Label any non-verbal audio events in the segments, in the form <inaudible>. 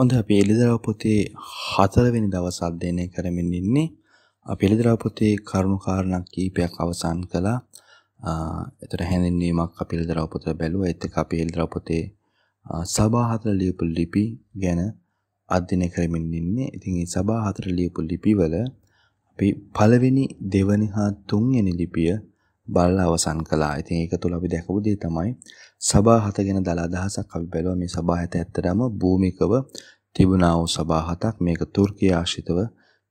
හොඳ අපි එළිදරව් පොතේ හතරවෙනි දවස් අධ්‍යයනය කරමින් ඉන්නේ. අපි එළිදරව් පොතේ කරුණු කාරණා කීපයක් අවසන් කළා. ඒතර හැඳින්වීමක් අපි එළිදරව් පොත බැලුවා. ඒත් එක්ක අපි එළිදරව් පොතේ සභා හතර ලියපු ලිපි ගැන අධ්‍යයනය කරමින් ඉන්නේ. ඉතින් මේ සභා හතර ලියපු ලිපිවල අපි පළවෙනි දෙවෙනි හා තුන්වෙනි ලිපිය බලලා අවසන් කළා. ඉතින් ඒක තුල අපි දැකපු දේ තමයි සභා හත ගැන දලා අදහසක් අපි බැලුවා මේ සභා හත ඇත්තටම භූමිකව තිබුණා වූ සභා හතක් මේක තුර්කිය ආශ්‍රිතව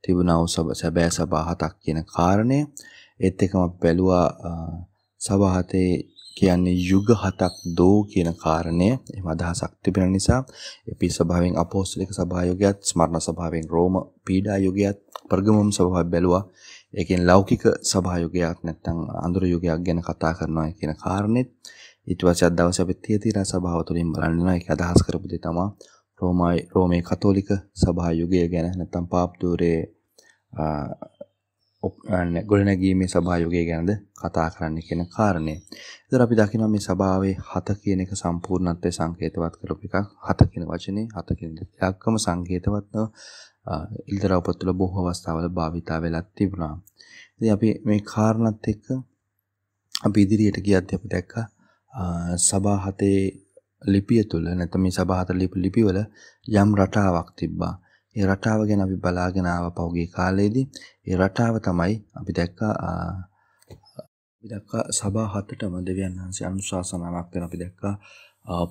තිබුණා වූ සැබෑ සභා හතක් කියන කාරණය ඒත් එකම අපි බැලුවා සභා හතේ කියන්නේ යුග හතක් දෝ කියන කාරණය එහෙම අදහසක් තිබෙන නිසා එපි සභාවෙන් අපෝස්තලික සභායෝගයත් ස්මරණ සභාවෙන් රෝම පීඩා යුගයත් පර්ගමම් සභාව බැලුවා ඒකෙන් ලෞකික සභායෝගයක් නැත්නම් අඳුර යුගයක් ගැන කතා කරනවා කියන කාරණෙත් ඉටවසත් දවස පත්තිය තිර සභාව තුළින් බලන්න එක අදහස් කරපු දෙ තමා රෝමයි රෝමය කතෝලික සභා යුගය ගැන නැතම් පාප්දූරේ ගොඩනැගීමේ සභායෝගය ගැනද කතා කරන්න කියන කාරණය දර අපි දකින මේ සභාවේ හත කියන එක සම්පූර්ණත්වය සංකේතවත් කරපු එකක් හත කියන වචනේ හත කියන දෙයක්කම සංකේතවත්ව ඉල්දරවපොත් තුළ බොහෝ අවස්ථාවල භාවිතා වෙලක් තිබුණා ඉතින් අපි මේ කාරණත් එක්ක අපි ඉදිරියට ගියත් අපි දැක්කා සභා හතේ ලිපිය තුල නැත්නම් මේ සභා හත ලිපිවල යම් රටාවක් තිබ්බා. ඒ රටාව ගැන අපි බලාගෙන ආව පහුගිය කාලේදී ඒ රටාව තමයි අපි දැක්කා අපි දැක්කා සභා හතටම දෙවියන් වහන්සේ අනුශාසනාවක් දෙන අපි දැක්කා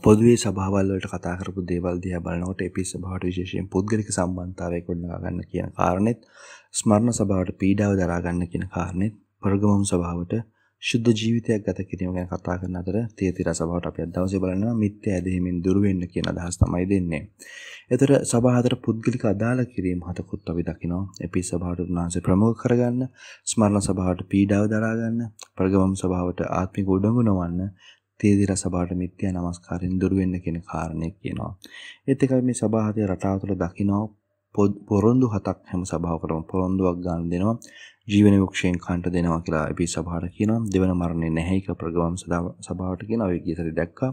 පොදුවේ සභාවල් වලට කතා කරපු දේවල් දිහා බලනකොට එපි සභාවට විශේෂයෙන් පුද්ගලික සම්බන්ධතාවයක් ගොඩනගා ගන්න කියන කාරණෙත් ස්මරණ සභාවට පීඩාව දරා ගන්න කියන කාරණෙත් පර්ගමම් සභාවට ශුද්ධ ජීවිතයක් ගත කිරීම ගැන කතා කරන අතර තේතිර සභාවට අපි අද දවසේ බලනවා මිත්‍යා ඇදහිමින් දුර වෙන්න කියන අදහස් තමයි දෙන්නේ. ඒතර සභාව අතර පුද්ගලික අදාළ කිරීම හතකුත් අපි දකිනවා. එපි සභාවට උන්වහන්සේ ප්‍රමුඛ කරගන්න, ස්මරණ සභාවට පීඩාව දරා ගන්න, ප්‍රගමම් සභාවට ආත්මික උඩඟු නොවන්න, තේදිර සභාවට මිත්‍යා නමස්කාරයෙන් දුර වෙන්න කියන කාරණේ කියනවා. ඒත් එකයි මේ සභාවතේ රටාව තුළ දකින්න පොරොන්දු හතක් හැම සභාවකටම පොරොන්දුවක් ගන්න දෙනවා ජීවන වික්ෂයෙන් කන්ට දෙනවා කියලා අපි සභාවට කියනවා දෙවන මරණය නැහැයික ප්‍රගමම් සභාවට කියන ඔය ගීතර දැක්කා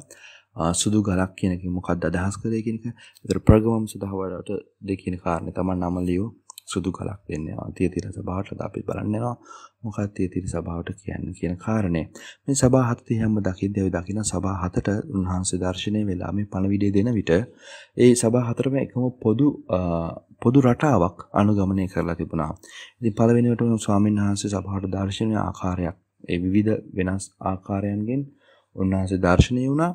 සුදු ගලක් කියනක මොකක්ද අදහස් කරේ කියනක විතර ප්‍රගමම් සභාවට දෙකින කාරණේ තමයි නම ලියෝ සුදු ගලක් දෙන්නේ තියතිර සභාවට අපි බලන්නවා මොකක්ද තියතිර සභාවට කියන්නේ කියන කාරණේ මේ සභා හතේ හැම දකිද්දී ඔය දකින සභා හතට උන්වහන්සේ දර්ශනය වෙලා මේ පණවිඩය දෙන විට ඒ සභා හතරම එකම පොදු පොදු රටාවක් අනුගමනය කරලා තිබුණා. ඉතින් පළවෙනිවටම ස්වාමීන් වහන්සේ සභාවට දර්ශනීය ආකාරයක් ඒ විවිධ වෙනස් ආකාරයන්ගෙන් උන්වහන්සේ දර්ශනීය වුණා.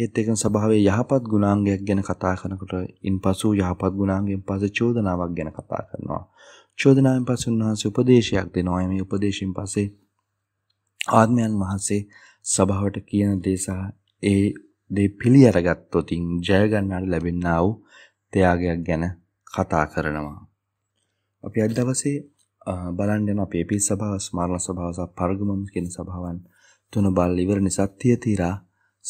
ඒත් එක්කම සභාවේ යහපත් ගුණාංගයක් ගැන කතා කරනකොට ඉන්පසු යහපත් ගුණාංගයෙන් පස්සේ චෝදනාවක් ගැන කතා කරනවා. චෝදනාවෙන් පස්සේ උන්වහන්සේ උපදේශයක් දෙනවා. මේ උපදේශයෙන් පස්සේ ආත්මයන් වහන්සේ සභාවට කියන දේ සහ ඒ දේ පිළි අරගත්තොතින් ජය ගන්නාට ලැබෙන්නා වූ ත්‍යාගයක් ගැන කතා කරනවා. අපි අද දවසේ බලන්න යන අපේ පිරිස සභාව, ස්මරණ සභාව සහ පර්ගමම් කියන සභාවන් තුන බල ඉවර නිසා තියතිරා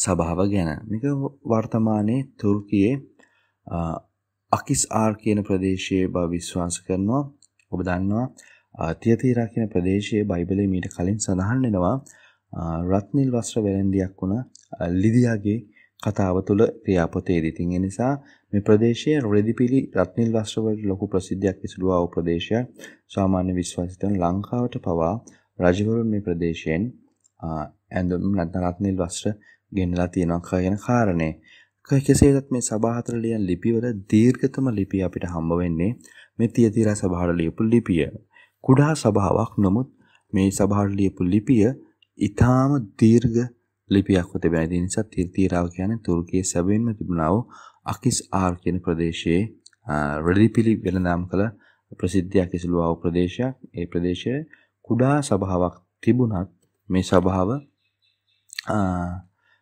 සභාව ගැන. මේක වර්තමානයේ තුර්කියේ අකිස් ආර් කියන ප්‍රදේශයේ බව විශ්වාස කරනවා. ඔබ දන්නවා තියතිරා කියන ප්‍රදේශයේ බයිබලයේ මීට කලින් සඳහන් වෙනවා රත්නිල් වස්ත්‍ර වෙළෙන්දියක් වුණ ලිදියාගේ කතාව තුළ ක්‍රියාපතේදී. ඉතින් ඒ නිසා මේ ප්‍රදේශයේ රෙදිපිලි රත්නිල් වස්ත්‍රවලට ලොකු ප්‍රසිද්ධියක් ඉසුළුවා වූ ප්‍රදේශය. සාමාන්‍ය විශ්වාසිතන් ලංකාවට පවා රජවරුන් මේ ප්‍රදේශයෙන් ඇඳුම් නැත්නම් රත්නිල් වස්ත්‍ර ගෙනලා තියෙනවා කියන කාරණේ. කෙසේදත් මේ සභාතර ලියන ලිපිවල දීර්ඝතම ලිපිය අපිට හම්බ වෙන්නේ මේ තියතිරා සභාවට ලියපු ලිපිය. කුඩා සභාවක් නමුත් මේ සභාවට ලියපු ලිපිය ඊටාම දීර්ඝ ලිපියක් හොත බැඳී නිසා තිල්තීරාව කියන්නේ තුර්කියේ සැබවින්ම තිබුණා වූ අකිස් ආර් කියන ප්‍රදේශයේ රෙලිපිලි වෙළඳාම් කළ ප්‍රසිද්ධ අකිස්ලුව වූ ප්‍රදේශයක්. ඒ ප්‍රදේශයේ කුඩා සභාවක් තිබුණත් මේ සභාව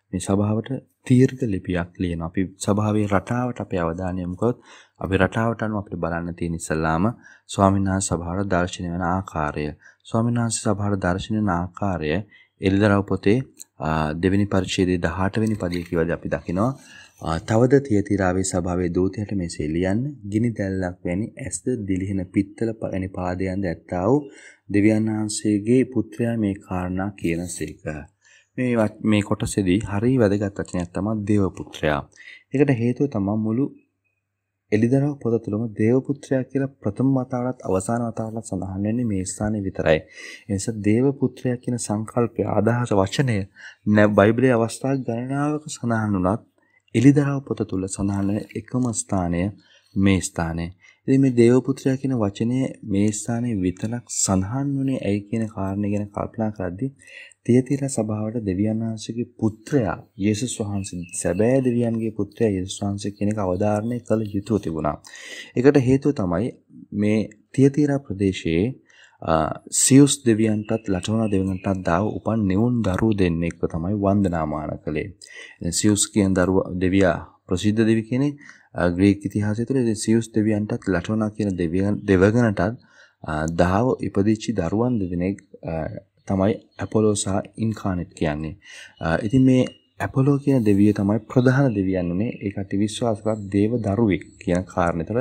මේ සභාවට දීර්ඝ ලිපියක් ලියනවා. අපි සභාවේ රටාවට අපේ අවධානය යොමු කරොත් අපි රටාවට අනුව අපිට බලන්න තියෙන ඉස්සලාම ස්වාමීන් වහන්සේ සභාවට දර්ශනය වෙන ආකාරය, ස්වාමීන් වහන්සේ සභාවට දර්ශනය වෙන ආකාරය, එල්දරව් පොතේ දෙවැනි පරිච්ඡේදයේ 18 වෙනි පදිය කියවද අපි දකිනවා තවද තියතිරාවේ සභාවේ දූතයාට මෙසේ ලියන්න ගිනි දැල්ලක් වැනි ඇස්ද දිලිහෙන පිත්තල වැනි පාදයන්ද ඇත්තා වූ දෙවියන් වහන්සේගේ පුත්‍රයා මේ කාරණා කියනසේක මේ මේ කොටසේදී හරි වැදගත් වචනයක් තමයි දේව පුත්‍රයා. ඒකට හේතුව තමයි මුළු එලිදරව් පොත තුළම දේවපුත්‍රයා කියලා ප්‍රථම වතාවටත් අවසාන වතාවටත් සඳහන් වෙන්නේ මේ ස්ථානයේ විතරයි. ඒ නිසා දේවපුත්‍රයා කියන සංකල්පය ආදාහස වචනය බයිබලයේ අවස්ථා ගණනාවක සඳහන් වුණත් එලිදරව් පොත තුළ සඳහන් එකම ස්ථානය මේ ස්ථානය. ඉතින් මේ දේවපුත්‍රයා කියන වචනය මේ ස්ථානයේ විතරක් සඳහන් වුණේ ඇයි කියන කාරණේ ගැන කල්පනා කරද්දී තියතිර සභාවට දෙවියන් වහන්සේගේ පුත්‍රයා යේසුස් වහන්සේ සැබෑ දෙවියන්ගේ පුත්‍රයා යේසුස් වහන්සේ කියන එක අවධාරණය කළ යුතුව තිබුණා. ඒකට හේතුව තමයි මේ තියතිර ප්‍රදේශයේ සියුස් දෙවියන්ටත් ලටවන දෙවියන්ටත් දාව උපන් නෙවුන් දරුව දෙන්නෙක්ව තමයි වන්දනාමාන කළේ. සියුස් කියන දරුවා දෙවියා ප්‍රසිද්ධ දෙවි කෙනෙක් ග්‍රීක ඉතිහාසය තුළ සියුස් දෙවියන්ටත් ලටෝනා කියන දෙවියන් දෙවගණටත් දහව ඉපදිච්චි දරුවන් දෙදෙනෙක් තමයි ඇපොලෝ සහ ඉන්කානෙට් කියන්නේ. ඉතින් මේ ඇපොලෝ කියන දෙවිය තමයි ප්‍රධාන දෙවියන් වුනේ ඒකට විශ්වාස කරත් දේව දරුවෙක් කියන කාරණේතර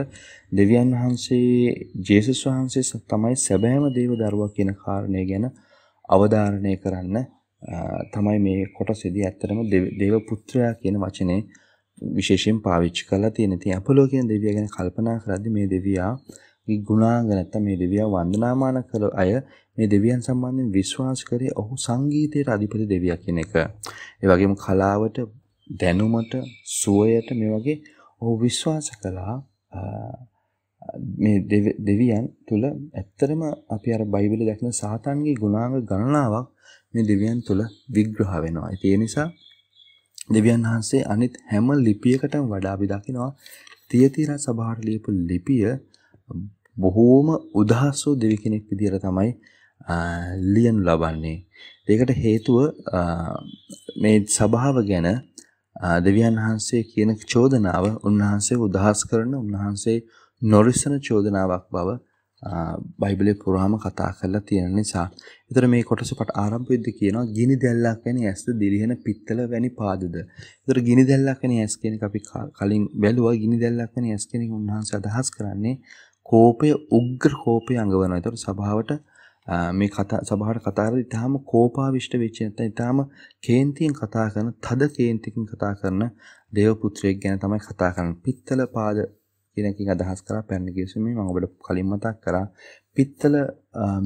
දෙවියන් වහන්සේ ජේසුස් වහන්සේ තමයි සැබෑම දේව දරුවා කියන කාරණය ගැන අවධාරණය කරන්න තමයි මේ කොටසෙදී ඇත්තටම දේව පුත්‍රයා කියන වචනේ විශේෂයෙන් පාවිච්චි කරලා තියෙන. ඉතින් අපොලෝ කියන දෙවියා ගැන කල්පනා කරද්දී මේ දෙවියාගේ ගුණාංග නැත්තම් මේ දෙවියා වන්දනාමාන කළ අය මේ දෙවියන් සම්බන්ධයෙන් විශ්වාස කරේ ඔහු සංගීතයේ අධිපති දෙවියා කියන එක. ඒ වගේම කලාවට, දැනුමට, සුවයට මේ වගේ ඔහු විශ්වාස කළා මේ දෙවියන් තුල ඇත්තටම අපි අර බයිබලයේ දක්න සාතන්ගේ ගුණාංග ගණනාවක් මේ දෙවියන් තුල විග්‍රහ වෙනවා. ඒ නිසා දෙවියන් වහන්සේ අනිත් හැම ලිපියකටම වඩා අපි දකිනවා තියතිරා සභාවට ලියපු ලිපිය බොහෝම උදහසෝ දෙවි කෙනෙක් විදිහට තමයි ලියනු ලබන්නේ. ඒකට හේතුව මේ සභාව ගැන දෙවියන් වහන්සේ කියන චෝදනාව උන්වහන්සේ උදහස් කරන උන්වහන්සේ නොරිසන චෝදනාවක් බව බයිබලේ පුරාම කතා කරලා තියෙන නිසා. ඒතර මේ කොටස පට ආරම්භෙද්දි කියනවා ගිනි දැල්ලක් වැනි ඇස්ද දිලිහෙන පිත්තල වැනි පාදද. ඒතර ගිනි දැල්ලක් වැනි ඇස් කෙනෙක් අපි කලින් බැලුවා ගිනි දැල්ලක් වැනි ඇස් කෙනෙක් උන්වහන්සේ අදහස් කරන්නේ කෝපය උග්‍ර කෝපය අඟවනවා. ඒතර සභාවට මේ කතා සභාවට කතා කරලා ඉතාලම කෝපාවිෂ්ඨ වෙච්ච නැත්නම් ඉතාලම කේන්තියෙන් කතා කරන තද කේන්තිකින් කතා කරන දේව පුත්‍රයෙක් ගැන තමයි කතා කරන්නේ. පිත්තල පාද කියනකින් අදහස් කරා පැරණි කිවිසුමේ මම ඔබට කලින් මතක් කරා පිත්තල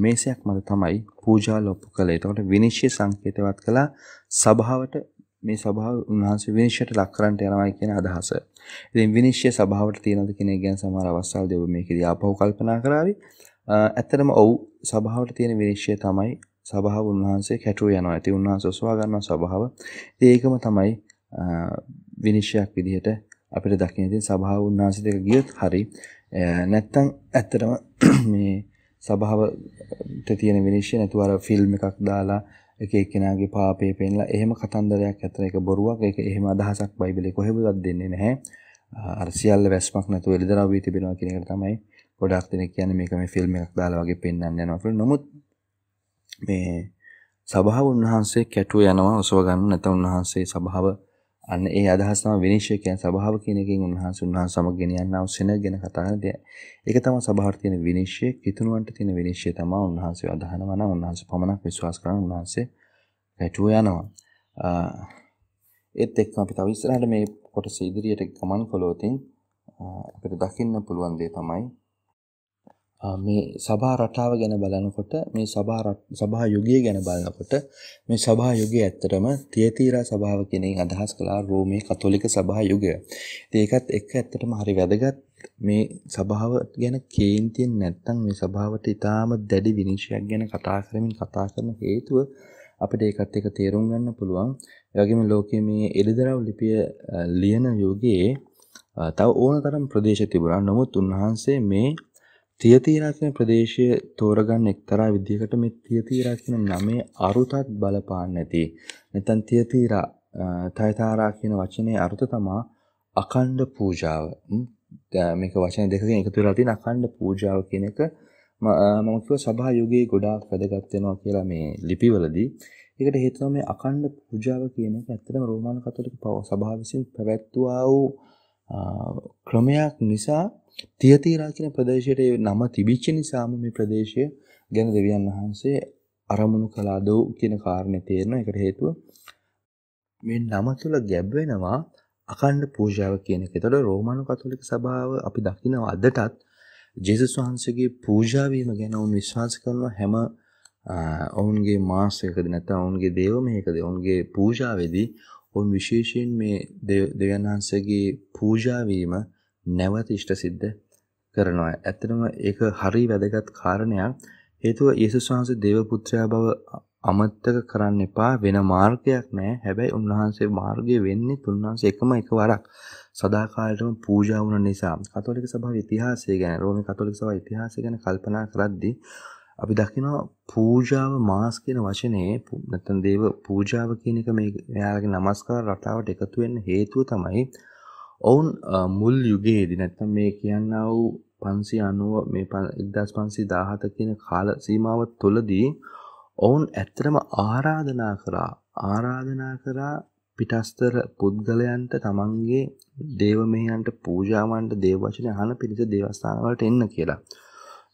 මේසයක් මත තමයි පූජා ලොප්පු කළේ. එතකොට විනිශ්චය සංකේතවත් කළා සභාවට මේ සභාව උන්වහන්සේ විනිශ්චයට ලක් කරන්නට යනවා කියන අදහස. ඉතින් විනිශ්චය සභාවට තියනද කියන එක ගැන සමහර අවස්ථාවලදී ඔබ මේකදී ආපහු කල්පනා කරાવી. ඇත්තටම ඔව් සභාවට තියෙන විනිශ්චය තමයි සභාව උන්වහන්සේ කැටුව යනවා. ඉතින් උන්වහන්සේ ඔසවා ගන්නවා සභාව. ඒකම තමයි විනිශ්චයක් විදිහට අපිට දකින්න ඉතින් සභාව උන්වහන්සේ දෙක ගියොත් හරි නැත්තම් ඇත්තටම <clears throat> මේ සභාවට තියෙන විනිශ්චය නැතුව අර ෆිල්ම් එකක් දාලා එක එක්කෙනාගේ පාපේ පෙන්ලා එහෙම කතන්දරයක් ඇතර එක බොරුවක් ඒක එහෙම අදහසක් බයිබලේ කොහෙවත් දෙන්නේ නැහැ අර සියල්ල වැස්මක් නැතුව එළිදරව් වී තිබෙනවා කියන එක තමයි ගොඩක් දෙනෙක් කියන්නේ මේක මේ ෆිල්ම් එකක් දාලා වගේ පෙන්වන්න යනවා කියලා නමුත් මේ සභාව උන්වහන්සේ කැටුව යනවා ඔසව ගන්න නැත්නම් උන්වහන්සේ සභාව අන්න ඒ අදහස් තමයි විනිශ්චය කියන්නේ සභාව කියන එකෙන් උන්වහන්සේ උන්වහන්සේ සමග ගෙනියන්නා වූ සෙනග ගැන කතා කරන දේ. ඒක තමයි සභාවට තියෙන විනිශ්චය, කිතුණුවන්ට තියෙන විනිශ්චය තමයි උන්වහන්සේ අදහනවා නම් උන්වහන්සේ පමණක් විශ්වාස කරන උන්වහන්සේ රැටුව යනවා. ඒත් එක්කම අපි තව ඉස්සරහට මේ කොටස ඉදිරියට ගමන් කළොතින් අපිට දකින්න පුළුවන් දේ තමයි මේ සභා රටාව ගැන බලනකොට මේ සභා සභා යුගය ගැන බලනකොට මේ සභා යුගය ඇත්තටම තියතීරා සභාව කියන අදහස් කළා රෝමේ කතෝලික සභා යුගය. ඒකත් එක්ක ඇත්තටම හරි වැදගත් මේ සභාව ගැන කේන්තියෙන් නැත්තම් මේ සභාවට ඊටාම දැඩි විනිශ්චයක් ගැන කතා කරමින් කතා කරන හේතුව අපිට ඒකත් එක්ක තේරුම් ගන්න පුළුවන්. ඒ වගේම ලෝකයේ මේ එළිදරව් ලිපිය ලියන යුගයේ තව ඕන තරම් ප්‍රදේශ තිබුණා. නමුත් උන්වහන්සේ මේ තියතීරා කියන ප්‍රදේශය තෝරගන්න එක්තරා විදිහකට මේ තියතීරා කියන නමේ අරුතත් බලපාන්නේ නැති. නැත්නම් තියතීරා තයතාරා කියන වචනේ අරුත තමා අකණ්ඩ පූජාව. මේක වචන දෙකකින් එකතු වෙලා තියෙන අකණ්ඩ පූජාව කියන එක මම කිව්ව සභා යුගයේ ගොඩාක් වැදගත් වෙනවා කියලා මේ ලිපිවලදී. ඒකට හේතුව මේ අකණ්ඩ පූජාව කියන එක ඇත්තටම රෝමානු කතෝලික සභාව විසින් පැවැත්වුවා වූ ක්‍රමයක් නිසා තියතිරා කියන ප්‍රදේශයට නම තිබිච්ච නිසාම මේ ප්‍රදේශය ගැන දෙවියන් වහන්සේ අරමුණු කළාද කියන කාරණේ තේරෙන එකට හේතුව මේ නම තුල ගැබ් වෙනවා අකණ්ඩ පූජාව කියන එක. ඒතකොට රෝමානු කතෝලික සභාව අපි දකින අදටත් ජේසුස් වහන්සේගේ පූජා වීම ගැන වුන් විශ්වාස කරන හැම ඔවුන්ගේ මාසයකදී නැත්නම් ඔවුන්ගේ දේව මේකදී ඔවුන්ගේ පූජාවේදී ඔවුන් විශේෂයෙන් මේ දෙවියන් වහන්සේගේ පූජාවීම නැවත ඉෂ්ට සිද්ධ කරනවා. ඇත්තටම ඒක හරි වැදගත් කාරණයක්. හේතුව යේසුස් වහන්සේ දේව පුත්‍රයා බව අමතක කරන්න එපා වෙන මාර්ගයක් නැහැ. හැබැයි උන්වහන්සේ මාර්ගය වෙන්නේ උන්වහන්සේ එකම එකවරක් සදාකාලටම පූජා වුණ නිසා. කතෝලික සභාවේ ඉතිහාසය ගැන, රෝම කතෝලික සභාවේ ඉතිහාසය ගැන කල්පනා කරද්දී අපි දකිනවා පූජාව මාස් කියන වචනේ නැත්නම් දේව පූජාව කියන එක මේ එයාලගේ নমස්කාර රටාවට එකතු වෙන්න හේතුව තමයි ඔවුන් මුල් යුගයේදී නැත්නම් මේ කියනා වූ 590 මේ 1517 කියන කාල සීමාව තුළදී ඔවුන් ඇත්තම ආරාධනා කරා ආරාධනා කරා පිටස්තර පුද්ගලයන්ට තමන්ගේ දේවමයන්ට පූජාවන්ට දේව වචන අහන පිණිස දේවස්ථානවලට එන්න කියලා.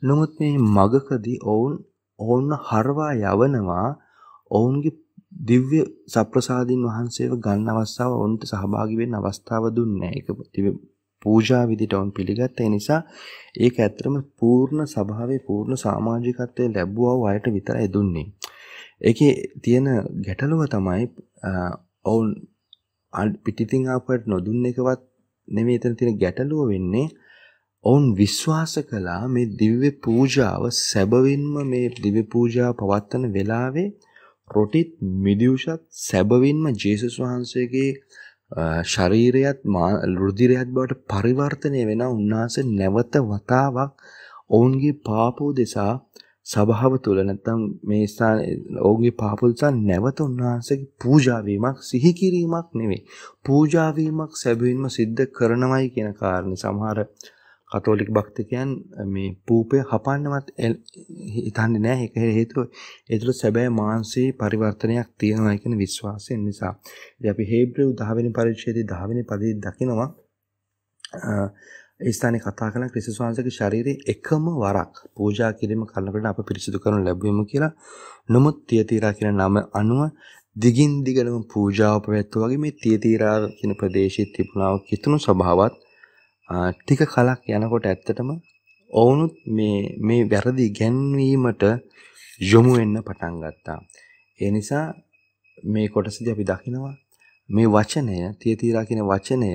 නමුත් මේ මගකදී ඔවුන් ඔවුන් හරවා යවනවා ඔවුන්ගේ දිව්‍ය සප්‍රසාදීන් වහන්සේව ගන්න අවස්ථාව ඔවුන්ට සහභාගී වෙන්න අවස්ථාව දුන්නේ. ඒක දිව්‍ය පූජා විදිහට ඔවුන් පිළිගත්ත ඒ නිසා ඒක ඇත්තටම පූර්ණ සභාවේ පූර්ණ සමාජිකත්වයේ ලැබුවා වූ අයට විතරයි දුන්නේ. ඒකේ තියෙන ගැටලුව තමයි ඔවුන් පිටිතින් ආපුවට නොදුන්න එකවත් නෙමෙයි එතන තියෙන ගැටලුව වෙන්නේ ඔවුන් විශ්වාස කළා මේ දිව්‍ය පූජාව සැබවින්ම මේ දිව්‍ය පූජාව පවත්වන වෙලාවේ රොටිත් මිදියුෂත් සැබවින්ම ජේසුස් වහන්සේගේ ශරීරයත් රුධිරයත් බවට පරිවර්තනය වෙන උන්වහන්සේ නැවත වතාවක් ඔවුන්ගේ පාපෝ දෙසා සභාව තුළ නැත්තම් මේ ස්ථාන ඔවුන්ගේ පාපෝ දෙසා නැවත උන්වහන්සේගේ පූජාවීමක් සිහි කිරීමක් නෙවෙයි පූජාවීමක් සැබවින්ම සිද්ධ කරනවයි කියන කාරණේ සමහර කතෝලික භක්තිකයන් මේ පූපය හපන්නවත් හිතන්නේ නැහැ ඒක හේතුව ඒතුළු සැබෑ මානසික පරිවර්තනයක් තියෙනවා කියන විශ්වාසයෙන් නිසා. ඉතින් අපි හේබ්‍රෙව් 10 වෙනි පරිච්ඡේදයේ 10 වෙනි පදයේ දකිනවා ඒ ස්ථානයේ කතා කරන ක්‍රිස්තුස් වහන්සේගේ ශරීරයේ එකම වරක් පූජා කිරීම කරනකොට අප පිරිසිදු කරනු ලැබුවෙමු කියලා නමුත් තියතිරා කියන නම අනුව දිගින් දිගටම පූජාව පැවැත්වුවා වගේ මේ තියතිරා කියන ප්‍රදේශයේ තිබුණා වූ කිතුණු සභාවත් ටික කලක් යනකොට ඇත්තටම ඔවුනුත් මේ මේ වැරදි ගැන්වීමට යොමු වෙන්න පටන් ගත්තා. ඒ නිසා මේ කොටසදී අපි දකිනවා මේ වචනය තියතිරා කියන වචනය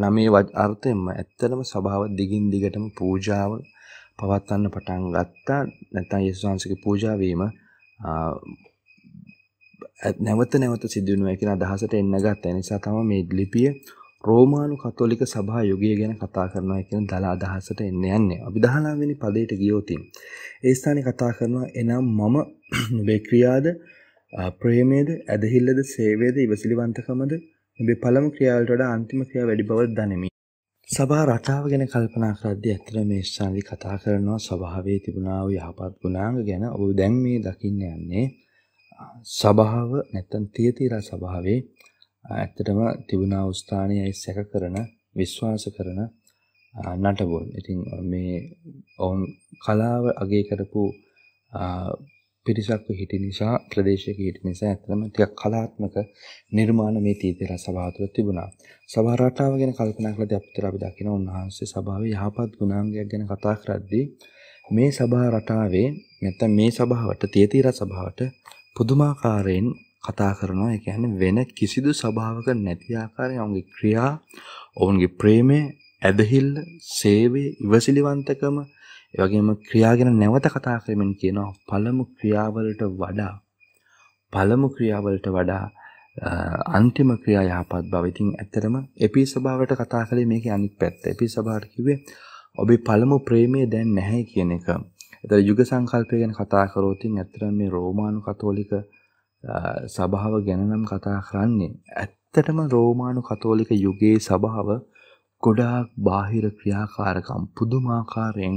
නම් මේ අර්ථයෙන්ම ඇත්තටම ස්වභාව දිගින් දිගටම පූජාව පවත්වන්න පටන් ගත්තා. නැත්නම් යේසුස් වහන්සේගේ පූජා වීම නැවත නැවත සිදු වෙනවා කියන අදහසට එන්න ගත්තා. ඒ නිසා තමයි මේ ලිපිය රෝමානු කතෝලික සභා යුගය ගැන කතා කරනවා කියන දල අදහසට එන්න යන්නේ. අපි 19 වෙනි පදයට ගියොතින් ඒ ස්ථානේ කතා කරනවා එනම් මම <clears throat> නුඹේ ක්‍රියාද ප්‍රේමයේද ඇදහිල්ලද සේවයේද ඉවසිලිවන්තකමද නුඹේ පළමු ක්‍රියාවලට වඩා අන්තිම ක්‍රියාව වැඩි බව දනිමි. සභා රටාව ගැන කල්පනා කරද්දී ඇත්තට මේ ස්ථානයේ කතා කරනවා සභාවේ තිබුණා වූ යහපත් ගුණාංග ගැන ඔබ දැන් මේ දකින්න යන්නේ සභාව නැත්තම් තියතිරා සභාවේ ඇත්තටම තිබුණා ස්ථානයයි සැක කරන විශ්වාස කරන නටබොල් ඉතින් මේ ඔවුන් කලාව අගේ කරපු පිරිසක් හිටි නිසා ප්‍රදේශයක හිටි නිසා ඇත්තම ටිකක් කලාත්මක නිර්මාණ මේ තීතර සභාව තුළ තිබුණා. සභා රටාව ගැන කල්පනා කළදී අපිට අපි දකින උන්වහන්සේ සභාවේ යහපත් ගුණාංගයක් ගැන කතා කරද්දී මේ සභා රටාවේ නැත්නම් මේ සභාවට තීතර සභාවට පුදුමාකාරයෙන් කතා කරනවා ඒ කියන්නේ වෙන කිසිදු සභාවක නැති ආකාරයෙන් ඔවුන්ගේ ක්‍රියා ඔවුන්ගේ ප්‍රේමය ඇදහිල්ල සේවය ඉවසිලිවන්තකම ඒ වගේම ක්‍රියා ගැන නැවත කතා කරමින් කියනවා පළමු ක්‍රියාවලට වඩා පළමු ක්‍රියාවලට වඩා අන්තිම ක්‍රියා යහපත් බව. ඉතින් ඇත්තටම එපි ස්වභාවයට කතා කළේ මේකේ අනිත් පැත්ත. එපි ස්වභාවයට කිව්වේ ඔබේ පළමු ප්‍රේමය දැන් නැහැ කියන එක. ඒතර යුග සංකල්පය ගැන කතා කරොත් ඉතින් ඇත්තටම මේ රෝමානු කතෝලික සභාව ගැනනම් කතා කරන්නේ ඇත්තටම රෝමානු කතෝලික යුගයේ සභාව ගොඩාක් බාහිර ක්‍රියාකාරකම් පුදුමාකාරයෙන්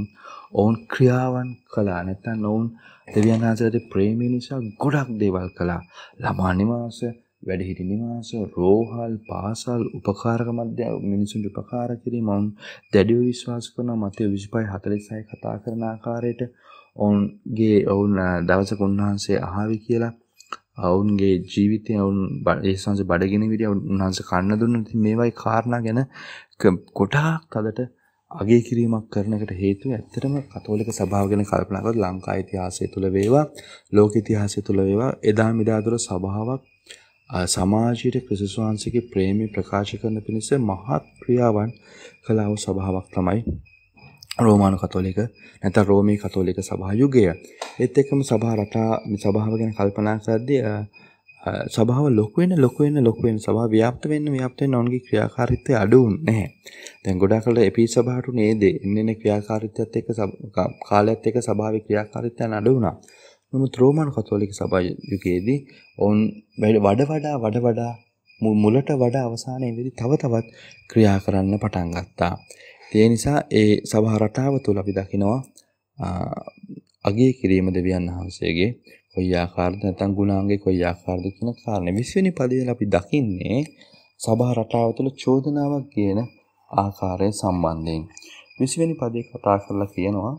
ඔවුන් ක්‍රියාවන් කළා නැත්තම් ඔවුන් දෙවියන් වහන්සේට ප්‍රේමය නිසා ගොඩක් දේවල් කළා. ළමා නිවාස, වැඩිහිටි නිවාස, රෝහල්, පාසල්, උපකාරක මැද මිනිසුන්ට උපකාර කිරීම ඔවුන් දැඩිව විශ්වාස කරන මතය 25 46 කතා කරන ආකාරයට ඔවුන්ගේ ඔවුන් දවසක උන්වහන්සේ අහාවි කියලා ඔවුන්ගේ ජීවිතය ඔවුන් ඒ සංස බඩගෙන විට උන්හන්ස කන්න දුන්න ති මේවයි කාරණා ගැන කොටාක් අදට අගේ කිරීමක් කරනකට හේතුව ඇත්තටම කතෝලික සභාව ගැන කල්පනා කරලා ලංකා ඉතිහාසය තුළ වේවා ලෝක ඉතිහාසය තුළ වේවා එදා මිදාදුර සභාවක් සමාජයට ක්‍රිස්තුස් වහන්සේගේ ප්‍රේමය ප්‍රකාශ කරන පිණිස මහත් ක්‍රියාවන් කළ ආව සභාවක් තමයි රෝමානු කතෝලික නැත්නම් රෝමී කතෝලික සභා යුගය. ඒත් එක්කම සභා රටා සභාව ගැන කල්පනා කරද්දී සභාව ලොකු වෙන ලොකු වෙන ලොකු වෙන සභාව ව්‍යාප්ත වෙන්න ව්‍යාප්ත වෙන්න ඔවුන්ගේ ක්‍රියාකාරීත්වය අඩු වුනේ නැහැ. දැන් ගොඩාක් වෙලා එපි සභාවට උනේ දේ. එන්නේ ක්‍රියාකාරීත්වයත් එක්ක කාලයත් එක්ක සභාවේ ක්‍රියාකාරීත්වය අඩු වුණා. නමුත් රෝමානු කතෝලික සභා යුගයේදී ඔවුන් වඩ වඩා වඩ වඩා මුලට වඩා අවසානයේදී තව තවත් ක්‍රියා කරන්න පටන් ගත්තා. ඒ නිසා ඒ සභා රටාව තුළ අපි දකිනවා අගේ කිරීම දෙවියන් වහන්සේගේ කොයි ආකාරද නැත්නම් ගුණාංගේ කොයි ආකාරද කියන කාරණේ 20 වෙනි පදයේ අපි දකින්නේ සභා රටාව තුළ චෝදනාවක් කියන ආකාරය සම්බන්ධයෙන් 20 වෙනි පදේ කතා කරලා කියනවා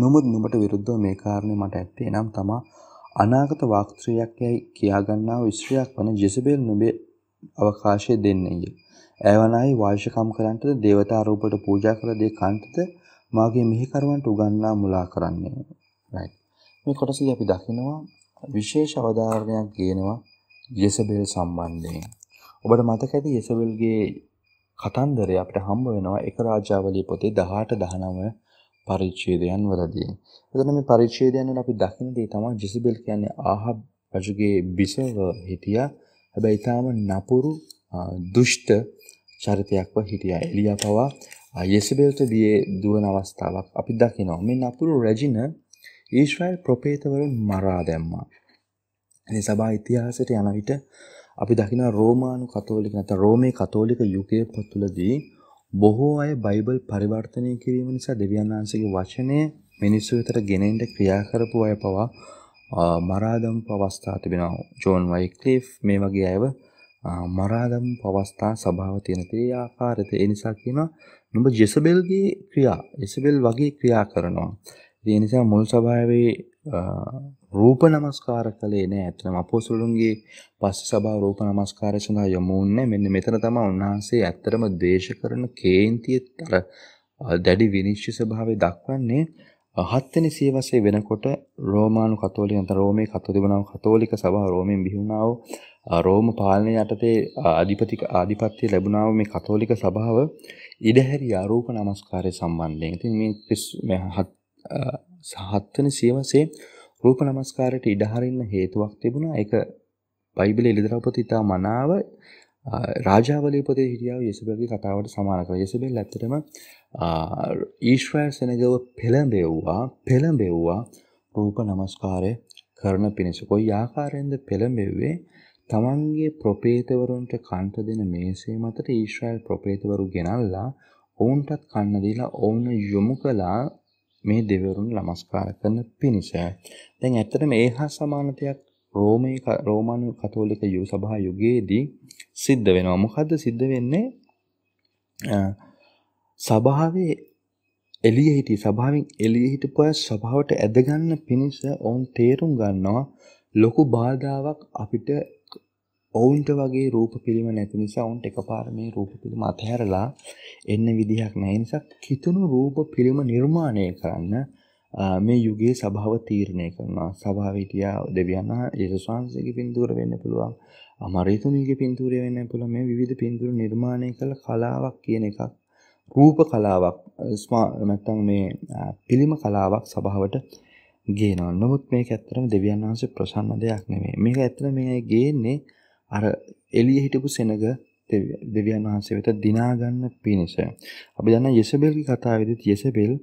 නමුත් නුඹට විරුද්ධව මේ කාරණේ මට ඇත්තේ නම් තමා අනාගත වාක්ත්‍රයක් යයි කියාගන්නා විශ්වයක් වන ජෙසබෙල් නුඹේ අවකාශය දෙන්නේය. ඈවනායි වායශකම් කරන්ටද දේවතා රූපට පූජා කළ දේ කන්ටද මාගේ මෙහෙකරුවන්ට උගන්වා මුලා කරන්නේ. right. මේ කොටසදී අපි දකිනවා විශේෂ අවධාරණයක් ගේනවා යෙසබෙල් සම්බන්ධයෙන්. ඔබට මතක ඇති යෙසබෙල්ගේ කතන්දරය අපිට හම්බ වෙනවා එක රාජාවලිය පොතේ 18 19 පරිච්ඡේදයන් වලදී. එතන මේ පරිච්ඡේදයන් වල අපි දකින දේ තමයි ජිසබෙල් කියන්නේ ආහබ් රජුගේ බිසව හිටියා හැබැයි ඊටාම නපුරු දුෂ්ට චරිතයක්ව හිටියා. එලියා පවා යෙසබෙල්ට දියේ දුවන අවස්ථාවක් අපි දකිනවා. මේ නපුරු රැජින ඊශ්‍රායෙල් ප්‍රපේතවරුන් මරා දැම්මා. මේ සභා ඉතිහාසයට යන විට අපි දකිනවා රෝමානු කතෝලික නැත්නම් රෝමේ කතෝලික යුගයේ තුළදී බොහෝ අය බයිබල් පරිවර්තනය කිරීම නිසා දෙවියන් වහන්සේගේ වචනය මිනිස්සු වෙතට ගෙනෙන්න ක්‍රියා කරපු අය පවා මරාදම් පවස්ථා තිබෙන ජෝන් වයිකලේ මේ වගේ අයව මරාදම් පවස්ථා සභාව තියෙනතේ ආකාරත එනිසා කියන නුඹ ජෙසබෙල්ගේ ක්‍රියා එසබෙල් වගේ ක්‍රියා කරනවා ඒ නිසා මුල් සභාවේ රූප නමස්කාර කළේ නෑ ඇත්තම අපෝසුලුන්ගේ පස්සේ සභාව රූප නමස්කාරය සඳහා යොමු වුණේ මෙන්න මෙතන තමයි උන්වහන්සේ ඇත්තටම ද්වේෂ කරන කේන්තිය අර දැඩි විනිශ්චය ස්වභාවය දක්වන්නේ හත්වෙනි සියවසේ වෙනකොට රෝමානු කතෝලික නැත්නම් රෝමේ කතෝලික වුණා කතෝලික සභාව රෝමෙන් බිහි වුණා වූ රෝම පාලනය යටතේ අධිපතික ආධිපත්‍ය ලැබුණා වූ මේ කතෝලික සභාව ඉඩහැරි ආරෝප නමස්කාරය සම්බන්ධයෙන්. ඉතින් මේ හත්වෙනි සියවසේ රූප නමස්කාරයට ඉඩ හරින්න හේතුවක් තිබුණා. ඒක බයිබලයේ ඉලදරපති තා මනාව රාජාවලපතේ හිටියාව යෙසබෙල්ගේ කතාවට සමානක යෙසබෙල් ඇත්තටම ඊශ්වර් සෙනගව පෙළඹෙව්වා පෙළඹෙව්වා රූප නමස්කාරය කරන පිණිසකො යාකාරයෙන්ද පෙළඹෙව්වේ තමන්ගේ ප්‍රපේතවරුන්ට කන්ට දෙන මේසේ මතට ඊශ්‍රයිල් ප්‍රපේතවරු ගෙනල්ලා ඔවුන්ටත් කන්නදීලා ඔවුන යොමු කලා මේ දෙවරුන් නමස්කාර කරන පිණිස. දැන් ඇත්තට මේ හා සමානතයක් රෝමයේ රෝමානු කතෝලික යු සභා යුගයේදී සිද්ධ වෙනවා. මොකද්ද සිද්ධ වෙන්නේ? සභාවේ එළිය හිටිය සභාවෙන් එළිය හිටපු අය සභාවට ඇදගන්න පිණිස ඔවුන් තේරුම් ගන්නවා ලොකු බාධාවක් අපිට ඔවුන්ට වගේ රූප පිළිම නැති නිසා ඔවුන්ට එකපාර මේ රූප පිළිම අතහැරලා එන්න විදිහක් නැහැ. නිසා කිතුණු රූප පිළිම නිර්මාණය කරන්න මේ යුගයේ සභාව තීරණය කරනවා සභාවිටියා දෙවියන්න යසස්වාන්සේගේ පින්තූර වෙන්න පුළුවන් අමරීතුමීගේ පින්තූරය වෙන්න පුළ මේ විධ පින්තුරු නිර්මාණය කළ කලාවක් කියන එකක් රූප කලාවක් ස්මා නැත්තං මේ පිළිම කලාවක් සභාවට ගේනවා නොමුත් මේ ඇත්තරම දෙවියන් වහන්සේ ප්‍රසන්න දෙයක් නෙවේ මේක ඇත්තර මේ ගේන්නේ අර එලිය හිටපු සෙනග දෙවියන් වහන්සේ වෙත දිනාගන්න පිණිස අපි දන්න යෙසබෙල්ගි කතාවෙදිත් යෙසබෙල්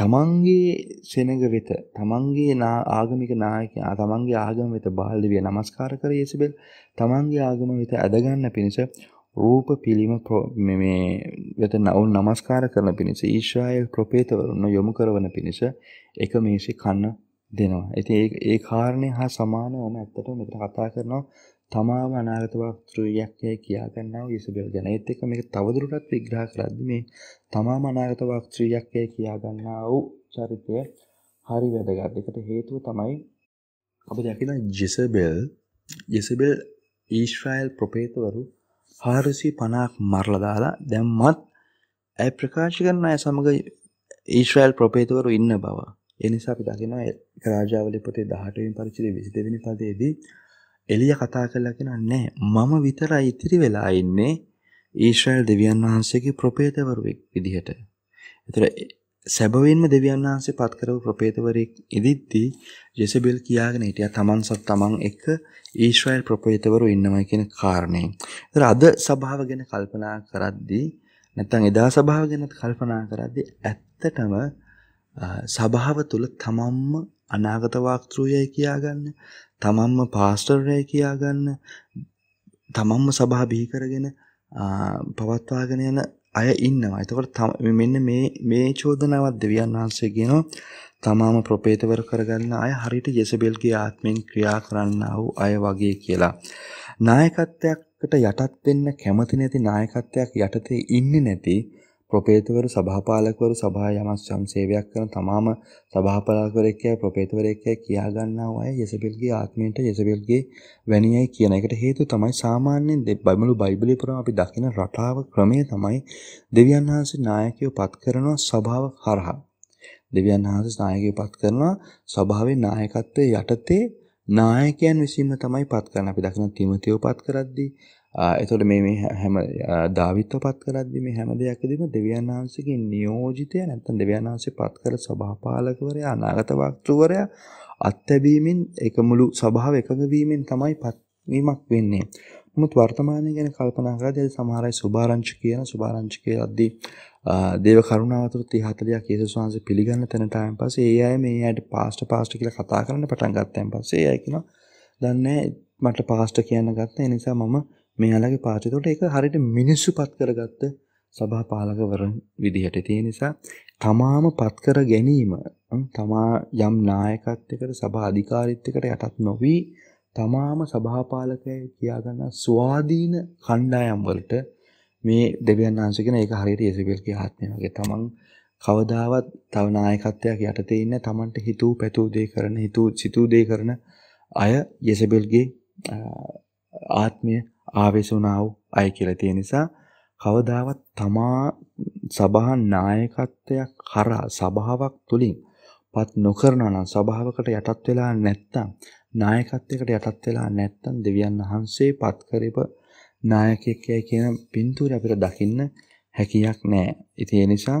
තමන්ගේ සෙනග වෙත තමන්ගේ නා ආගමික නායක තමන්ගේ ආගම වෙත බාල්ලිවිය නමස්කාර කර යෙසිබෙල් තමන්ගේ ආගම වෙත ඇදගන්න පිණිස රූප පිළිම මේ වෙත නවුන් නමස්කාර කරන පිණිස ඊශ්‍රායල් ප්‍රපේතවරුන්න යොමු කරවන පිණිස එක මේසි කන්න දෙනවා ඇති ඒ කාරණය හා සමානවම ඇත්තට මෙත කතා කරනවා තමාම අනාගත වක්තෘයක්ය කියාගන්නව ඉසබෙල් ගැන ඒත් එක මේක තවදුරටත් විග්‍රහ කරද්දි මේ තමාම අනාගත වක්තෘයක්ය කියාගන්නා වූ චරිතය හරි වැදගත් එකට හේතුව තමයි අප දැකින ජිසබෙල් ජෙසබෙල් ඊශ්‍රයිල් ප්‍රපේතවරු හාරසි පණක් මරලදාලා දැම්මත් ඇ ප්‍රකාශ කරන අය සමඟ ඊශ්‍රයිල් ප්‍රපේතවරු ඉන්න බව එනිසා අපි දකිනවා රාජාවලි පොතේ දහටවින් පරිචිද විසිතවෙනි පදේදී එලිය කතා කරලා කියනවා නෑ මම විතරයි ඉතිරි වෙලා ඉන්නේ ඊශ්‍රායල් දෙවියන් වහන්සේගේ ප්‍රපේතවරුවෙක් විදිහට. ඒතර සැබවින්ම දෙවියන් වහන්සේ පත් කරපු ප්‍රපේතවරයෙක් ඉදිද්දී ජෙසබෙල් කියාගෙන හිටියා තමන් සත් තමන් එක ඊශ්‍රායල් ප්‍රපේතවරු ඉන්නවා කියන කාරණේ. ඒතර අද සභාව ගැන කල්පනා කරද්දී නැත්නම් එදා සභාව ගැන කල්පනා කරද්දී ඇත්තටම සභාව තුල තමන්ම අනාගත වාක්ත්‍රූයයි කියාගන්න තමන්ම පාස්ටර්රය කියාගන්න තමන්ම සභා බිහි කරගෙන පවත්වාගෙන යන අය ඉන්නවා එතකොට මෙන්න මේ චෝදනාවත් දෙවියන් වහන්සේ කියනවා තමාම ප්‍රපේතවර කරගන්න අය හරිට යෙසබෙල්ගේ ආත්මෙන් ක්‍රියා කරන්න වූ අය වගේ කියලා. නායකත්වයක්කට යටත් වෙන්න කැමති නැති නායකත්වයක් යටතේ ඉන්නේ නැති ප්‍රොපේතවරු සභාපාලකවරු සභා යමස්යම් සේවයක් කරන තමාම සභාපාලකවරයෙක් කියයි ප්‍රොපේතවරයෙක් කියයි කියා ගන්නා අය යෙසබෙල්ගේ ආත්මයට යෙසබෙල්ගේ වැණියයි කියන එකට හේතුව තමයි සාමාන්‍යයෙන් බයිබලු බයිබලයේ පුරා අපි දකින රටාව ක්‍රමය තමයි දෙවියන් වහන්සේ නායකයෝ පත් කරන සභාව හරහා දෙවියන් වහන්සේ නායකයෝ පත් කරනවා සභාවේ නායකත්වයේ යටතේ නායකයන් විසින්ම තමයි පත් කරන්න අපි දකින තිමතියෝ පත් කරද්දී එතකොට මේ මේ හැම දාවිත්ව පත් කරද්දී මේ හැම දෙයකදීම දෙවියන් වහන්සේගේ නියෝජිතය නැත්නම් දෙවියන් වහන්සේ පත් කළ සභාපාලකවරයා අනාගත වක්තවරයා අත්හැබීමෙන් එකමුළු සභාව එකඟ වීමෙන් තමයි පත්වීමක් වෙන්නේ. නමුත් වර්තමානයේ ගැන කල්පනා කරද්දී සමහර අය සුභාරංච කියන සුභාරංච කියලාදී දේව කරුණාවතුර 30 40ක් යේසුස් වහන්සේ පිළිගන්න තැනට ආයන් පස්සේ ඒ අය මේ අයට පාස්ට් පාස්ට් කියලා කතා කරන්න පටන් ගත්තයින් පස්සේ ඒ අය කියනවා දන්නේ මට පාස්ට් කියන්න ගත්තා ඒ නිසා මම මෙයාලගේ පාචතොට එක හරිට මිනිස්සු පත් කරගත්ත සභා පාලකවර විදිහට තියෙන නිසා තමාම පත් කර ගැනීම තමා යම් නායකත්වයකට සභා අධිකාරීත්වයකට යටත් නොවී තමාම සභාපාලකය කියාගන්න ස්වාධීන කණ්ඩායම් වලට මේ දෙවියන් වහන්සේ කියන ඒක හරියට යේසුස් කිය ආත්මය වගේ තමන් කවදාවත් තව නායකත්වයක් යටතේ ඉන්න තමන්ට හිතූ පැතූ දේ කරන හිතූ සිතූ දේ කරන අය යේසුස්ගේ ආත්මය ආවේශ වුණා වූ අය කියලා තියෙන නිසා කවදාවත් තමා සභා නායකත්වයක් කරා සභාවක් තුලින් පත් නොකරනවා නම් සභාවකට යටත් වෙලා නැත්තම් නායකත්වයකට යටත් වෙලා නැත්තම් දෙවියන් වහන්සේ පත් කරේප නායකයෙක්යයි කියන පින්තූරය අපිට දකින්න හැකියාවක් නැහැ. ඉතින් ඒ නිසා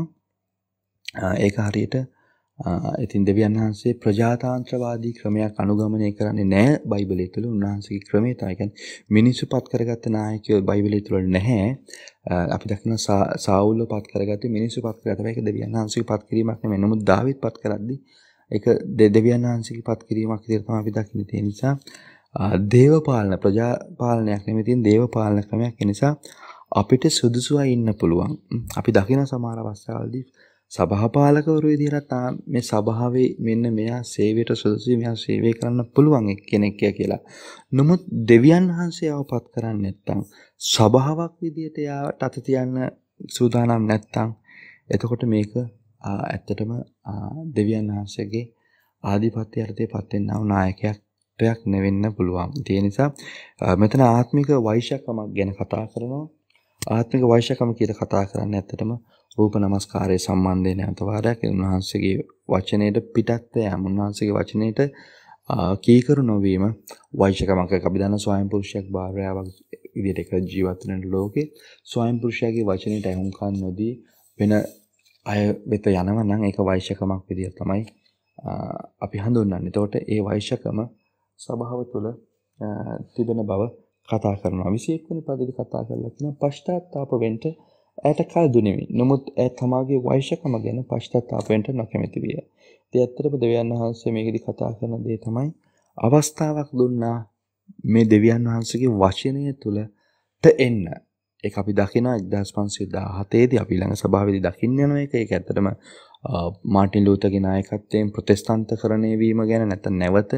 ඒක හරියට ඉතින් දෙවියන් වහන්සේ ප්‍රජාතන්ත්‍රවාදී ක්‍රමයක් අනුගමනය කරන්නේ නැහැ බයිබලය තුල උන්වහන්සේගේ ක්‍රමය තමයි කියන්නේ මිනිසුපත් කරගත්ත නායකයෝ බයිබලය තුල නැහැ. අපි දකින සාවුල්ව පත් කරගත්තේ මිනිසුපත් කරගත්ත මේක දෙවියන් වහන්සේගේ පත් කිරීමක් නෙමෙයි. නමුත් දාවිත් පත් කරද්දී ඒක දෙවියන් වහන්සේගේ පත් කිරීමක් විදිහට තමයි අපි දකින්නේ. ඒ නිසා දේව පාලන ප්‍රජා පාලනයක් නෙමෙයි තියෙන දේව පාලන ක්‍රමයක්. ඒ නිසා අපිට සුදුසුව ඉන්න පුළුවන්. අපි දකින සමහර අවස්ථාවලදී සභාපාලකවරු විදිහට මේ සභාවේ මෙන්න මෙයා සේවයට සුදුසුයි මෙයා සේවය කරන්න පුළුවන් කෙනෙක් කියලා. නමුත් දෙවියන් වහන්සේ අවපත් කරන්නේ නැත්නම් සභාවක් විදිහට යාට අත තියන්න සූදානම් නැත්නම් එතකොට මේක ඇත්තටම දෙවියන් වහන්සේගේ ආධිපත්‍ය යටතේ පත් වෙන්නව නායකයෙක් ටයක් නෙවෙන්න පුළුවන්. ඒ නිසා මෙතන ආත්මික වෛශ්‍යකමක් ගැන කතා කරනවා. ආත්මික වෛශ්‍යකම කියලා කතා කරන්නේ ඇත්තටම රූප නමස්කාරය සම්බන්ධයෙන් නැවතවාරයක් උන්වහන්සේගේ වචනයට පිටත්ව යෑම උන්වහන්සේගේ වචනයට කීකරු නොවීම වෛශ්‍යකමක අපි දන්න ස්වයං පුරුෂයෙක් භාර්යාවක් විදිහට එක ජීවත් වෙන ලෝකේ ස්වයං පුරුෂයාගේ වචනයට අහුම්කන් නොදී වෙන අය වෙත යනවා නම් ඒක වෛශ්‍යකමක් විදිහට තමයි අපි හඳුන්වන්නේ. එතකොට ඒ වෛශ්‍යකම ස්වභාව තුළ තිබෙන බව කතා කරනවා. 21 වෙනි පදේදී කතා කරලා තියෙනවා පශ්චාත්තාප වෙන්න ඇයට කල් දුනිමි. නමුත් ඇය තමාගේ වෛශ්‍යකම ගැන පශ්චාත්තාපයට නොකමැති විය. ඉතින් ඇත්තටම දෙවියන් වහන්සේ මේකෙදි කතා කරන දේ තමයි අවස්ථාවක් දුන්නා මේ දෙවියන් වහන්සේගේ වචනය තුලට එන්න. ඒක අපි දකිනවා 1517 දී අපි ළඟ සභාවේදී දකින්න යන එක. ඒක ඇත්තටම මාටින් ලූතරගේ නායකත්වයෙන් ප්‍රතිස්ථාන්තකරණය වීම ගැන නැත්නම් නැවත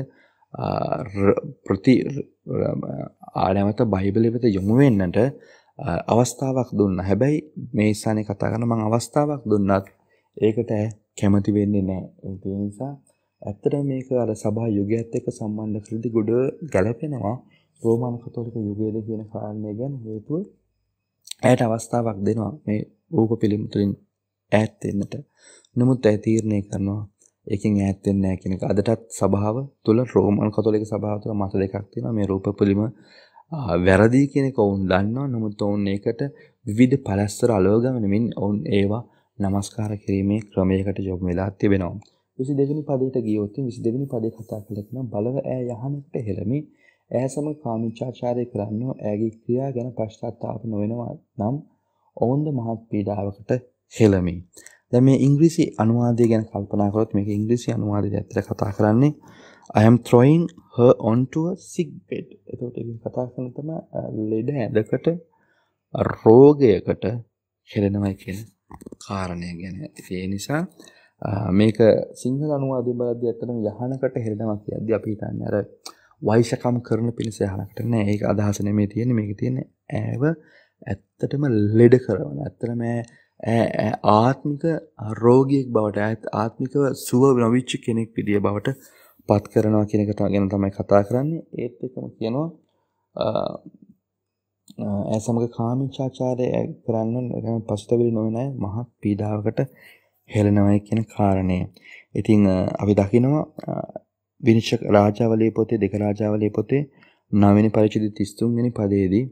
ප්‍රති ආනවත බයිබලෙ වෙත යොමු වෙන්නට අවස්ථාවක් දුන්නා. හැබැයි මේ ඉස්සනේ කතා කරන මම අවස්ථාවක් දුන්නත් ඒකට කැමති වෙන්නේ නැහැ. ඒ නිසා ඇත්තටම මේක අර සභා යුගයත් එක්ක සම්බන්ධ කරලා ගොඩ ගැලපෙනවා. රෝමානු කතෝලික යුගයේද කියන කාරණය ගැන හේතුව ඇයට අවස්ථාවක් දෙනවා මේ රූප පිළිම තුළින් ඈත් වෙන්නට. නමුත් ඇය තීරණය කරනවා ඒකෙන් ඈත් වෙන්නේ නැහැ කියන එක. අදටත් සභාව තුළ රෝමන් කතෝලික සභාව තුළ මත දෙකක් තියෙනවා මේ රූප පිළිම වැරදි කියන එක ඔවුන් දන්නවා. නමුත් ඔවුන් ඒකට විවිධ පැලැස්තර අලව ගමනමින් ඔවුන් ඒවා নমස්කාර කිරීමේ ක්‍රමයකට යොමු වෙලා තිබෙනවා. 22වෙනි පදයට ගියොත් 22වෙනි පදේ කතා කළේ නම් බලව ඈ යහනට හෙළමි ඈ සම කාමීචාචාරය කරන්නෝ ඈගේ ක්‍රියා ගැන පශ්චාත්තාප නොවෙනවා නම් ඔවුන්ද මහත් පීඩාවකට හෙළමි දැන් මේ ඉංග්‍රීසි අනුවාදය ගැන කල්පනා කරොත් මේක ඉංග්‍රීසි අනුවාදයට ඇත්තට කතා කරන්නේ අයම් ත්‍රොයින් හ ඔන්ටුව සික් බෙඩ් එතට කතා කනතම ලෙඩ ඇදකට රෝගයකට හෙරෙනවයි කියෙන කාරණය ගැන ඒ නිසා මේක සිංහල අනුවාද බලද ඇතනම් යහනකට හෙරෙනවක් අද අපිතන්න අර වයිෂකම් කරන පිණිස යහනකටන ඒ අදහසන මේ තියෙන මේක තියෙන ඇව ඇත්තටම ලෙඩ කරවන ඇත්තරම ආත්මික රෝගියෙක් බවට ඇත් ආත්මික සුව නොවිච්චි කෙනෙක් පිළිය බවට පත් කරනවා කියන එක ගැන තමයි කතා කරන්නේ ඒත් එකම කියනවා ඇය සමග කාමීචාචාරය කරන්න පසුතැවිලි නොවන අය මහත් පීඩාවකට හෙළනවයි කියන කාරණය. ඉතින් අපි දකිනවා විනිශ්ච රාජාවලේ පොතේ දෙක රාජාවලේ පොතේ නවවෙනි පරිච්ඡේදය 33 වෙනි පදයේදී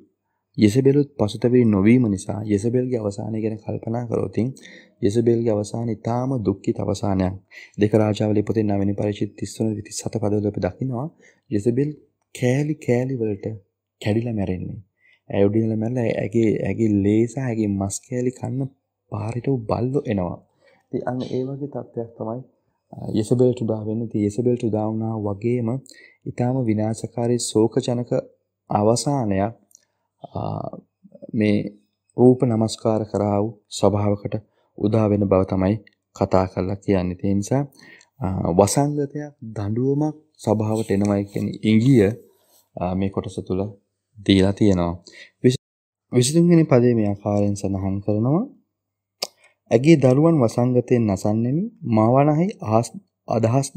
යෙසබෙලුත් පසුතැවිලි නොවීම නිසා යෙසබෙල්ගේ අවසානය ගැන කල්පනා කරොතින් යෙසබෙල්ගේ අවසාන ඉතාම දුක්ඛිත අවසානයක්. දෙක රාජාවලේ පොතේ 9 වෙනි පරිච්ඡේද 33 37 පදවල අපි දකිනවා යෙසබෙල් කෑලි කෑලි වලට කැඩිලා මැරෙන්නේ. ඇය උඩින්ලා මැරලා ඇගේ ඇගේ ලේස ඇගේ මස් කෑලි කන්න පාරිට බල්ලෝ එනවා. ඉතින් අන්න ඒ වගේ තත්ත්වයක් තමයි යෙසබෙල්ට උදා වෙන්නේ. ඉතින් යෙසබෙල්ට උදා වුණා වගේම ඊටාම විනාශකාරී ශෝකජනක අවසානයක් මේ රූප නමස්කාර කරා වූ ස්වභාවකට උදා වෙන බව තමයි කතා කරලා කියන්නේ. ඒ නිසා වසංගතයක් දඬුවමක් සභාවට එනවයි කියන ඉඟිය මේ කොටස තුල දීලා තියෙනවා. 23 වෙනි පදයේ මේ ආකාරයෙන් සඳහන් කරනවා ඇගේ දරුවන් වසංගතයෙන් නසන්නෙමි මාවනහි අදහස්ද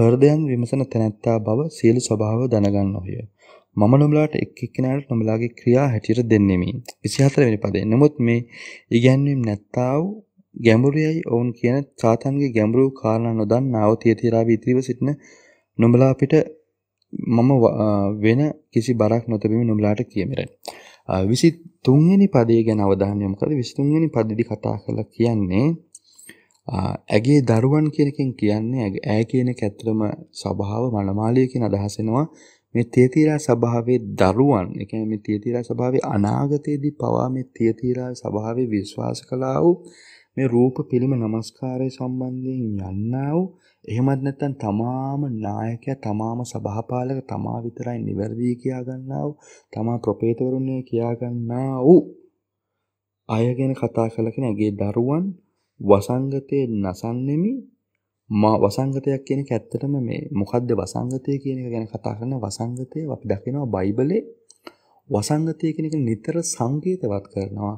හෘදයන් විමසන තැනැත්තා බව සියලු ස්වභාව දැනගන්නෝය. මම නොබලාට එක් එක්කෙනාට නොබලාගේ ක්‍රියා හැටියට දෙන්නෙමි. 24 වෙනි පදේ. නමුත් මේ ඉගැන්වීම් නැත්තා වූ ගැඹුරයි ඔවුන් කියන සාතන්ගේ ගැඹුරු කාරණා නොදන්නාව තියතිරා වීතිව සිටින නොබලා පිට මම වෙන කිසි බරක් නොතබෙමි නොබලාට කියමිරයි. 23 වෙනි පදේ ගැන අවධානය යොමු කරලා 23 වෙනි පදේදී කතා කරලා කියන්නේ ඇගේ දරුවන් කියනකින් කියන්නේ ඇය කියන කැත්‍රම සභාව මනමාලය කියන අදහසෙනවා මේ තියතීරා සභාවේ දරුවන් එක මේ තියතීරා සභාවේ අනාගතයේදී පවා මේ තියතීරා සභාවේ විශ්වාස කලා වූ මේ රූප පිළිම නමස්කාරය සම්බන්ධයෙන් යන්නා වූ එහෙමත් නැත්නම් තමාම නායකයා තමාම සභාපාලක තමා විතරයි නිවැරදි කියා ගන්නා වූ තමා ප්‍රොපේතවරුන්නේ කියා ගන්නා වූ අය ගැන කතා කළ කෙනගේ දරුවන් වසංගතයේ නසන්නෙමි මා වසංගතයක් කියන එක ඇත්තටම මේ මොකද්ද වසංගතය කියන එක ගැන කතා කරන වසංගතය අපි දකිනවා බයිබලේ වසංගතය කියන එක නිතර සංකේතවත් කරනවා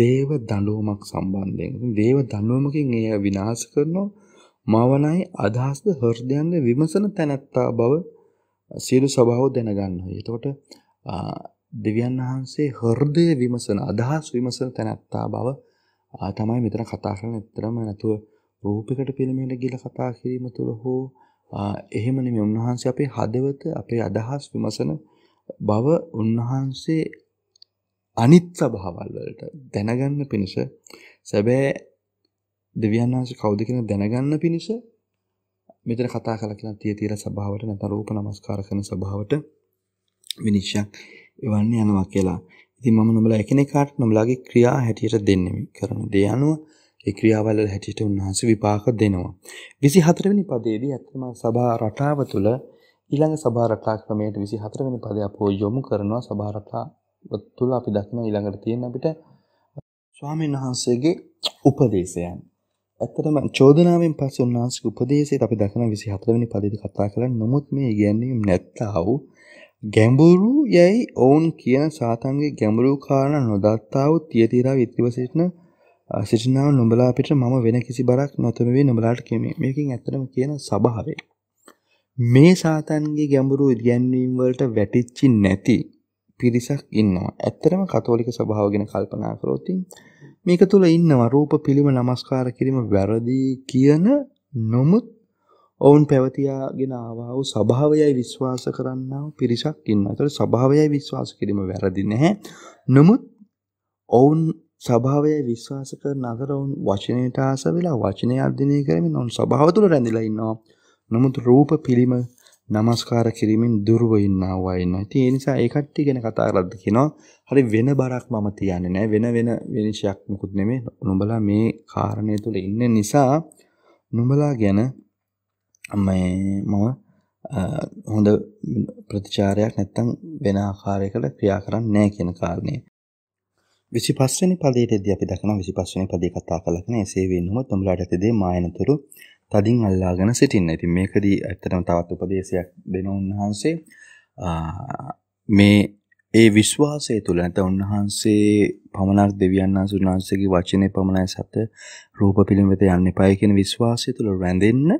දේව දඬුවමක් සම්බන්ධයෙන්. දේව දඬුවමකින් එය විනාශ කරනවා මවණයි අදහස්ද හෘදයන්ද විමසන තැනැත්තා බව සියලු සභාව දැනගන්නවා. එතකොට දෙවියන් වහන්සේ හෘදය විමසන අදහස් විමසන තැනැත්තා බව තමයි මෙතන කතා කරන ඇත්තරම නැතුව රූපකට පිළිමට ගිල කතා කිරීම තුළ හෝ එහෙම නෙමෙයි උන්වහන්සේ අපේ හදවත අපේ අදහස් විමසන බව උන්වහන්සේ අනිත් සභාවල් වලට දැනගන්න පිණිස සැබෑ දෙවියන් වහන්සේ කවුද කියලා දැනගන්න පිණිස මෙතන කතා කළා කියලා තිය තියලා සභාවට නැත්නම් රූප නමස්කාර කරන සභාවට විනිශ්චයක් එවන්න යනවා කියලා. ඉතින් මම නොබලා එකිනෙකාට නොබලාගේ ක්‍රියා හැටියට දෙන්නේ කරන දේ අනුව ඒ ක්‍රියාවල හැටියට උන්වහන්සේ විපාක දෙනවා. 24 වෙනි පදයේදී අත්‍යම සභා රටාව තුළ ඊළඟ සභා රටා ක්‍රමයට 24 වෙනි පදය අපෝ යොමු කරනවා සභා රටාව තුළ අපි දකින ඊළඟට තියෙන අපිට ස්වාමීන් වහන්සේගේ උපදේශයන්. ඇත්තටම චෝදනාවෙන් පස්සේ උන්වහන්සේගේ උපදේශයත් අපි දකින 24 වෙනි පදයේදී කතා කරන්නේ නමුත් මේ ඉගැන්වීම් නැත්තා වූ ගැඹුරු යැයි ඔවුන් කියන සාතන්ගේ ගැඹුරු කාරණ නොදත්තාව තියතිරා විත්තිව සිටින සිටිනාව නොඹලා අපිට මම වෙන කිසි බරක් නොතමවේ නොබලාට කිමේ මේකින් ඇතරම කියන සභාවේ. මේ සාතන්ගේ ගැඹුරු ඉදියන්වීම්වලට වැටිච්චි නැති පිරිසක් ඉන්නවා ඇත්තරම කතෝලික සභාවගෙන කල්පනා කරෝතින් මේක තුළ ඉන්නවා රූප පිළිම නමස්කාර කිරීම වැරදී කියන නොමුත් ඔවුන් පැවතියාගෙන ආවා වූ ස්වභාවයයි විශ්වාස කරන්නා වූ පිරිසක් ඉන්නවා. ඒතර ස්වභාවයයි විශ්වාස කිරීම වැරදි නැහැ. නමුත් ඔවුන් ස්වභාවයයි විශ්වාස කරන අතර ඔවුන් වචනයට ආස වෙලා වචනය අධ්‍යයනය කරමින් ඔවුන් ස්වභාව තුළ රැඳිලා ඉන්නවා. නමුත් රූප පිළිම নমස්කාර කිරීමෙන් දුර්ව ඉන්නවා වගේ ඉන්නවා. ඉතින් ඒ නිසා ඒ කට්ටිය ගැන කතා කරද්ද කියනවා හරි වෙන බරක් මම තියන්නේ නැහැ. වෙන වෙන වෙනශයක් මුකුත් නෙමෙයි. නුඹලා මේ කාරණය තුල ඉන්න නිසා නුඹලා ගැන මම හොඳ ප්‍රතිචාරයක් නැත්තම් වෙන ආකාරයකට ක්‍රියා කරන්නේ නැහැ කියන කාරණය. 25 වෙනි පදයේදී අපි දක්වන 25 වෙනි පදේ කතා කළා කියන එසේ වෙනුමත් උඹලාට ඇතදී මායනතුරු තදින් අල්ලාගෙන සිටින්න. ඉතින් මේකදී ඇත්තටම තවත් උපදේශයක් දෙන උන්වහන්සේ මේ ඒ විශ්වාසය තුළ නැත්නම් උන්වහන්සේ පමණක් දෙවියන් වහන්සේගේ වචනේ පමණයි සත රූප පිළිම වෙත යන්න එපායි කියන විශ්වාසය තුළ රැඳෙන්න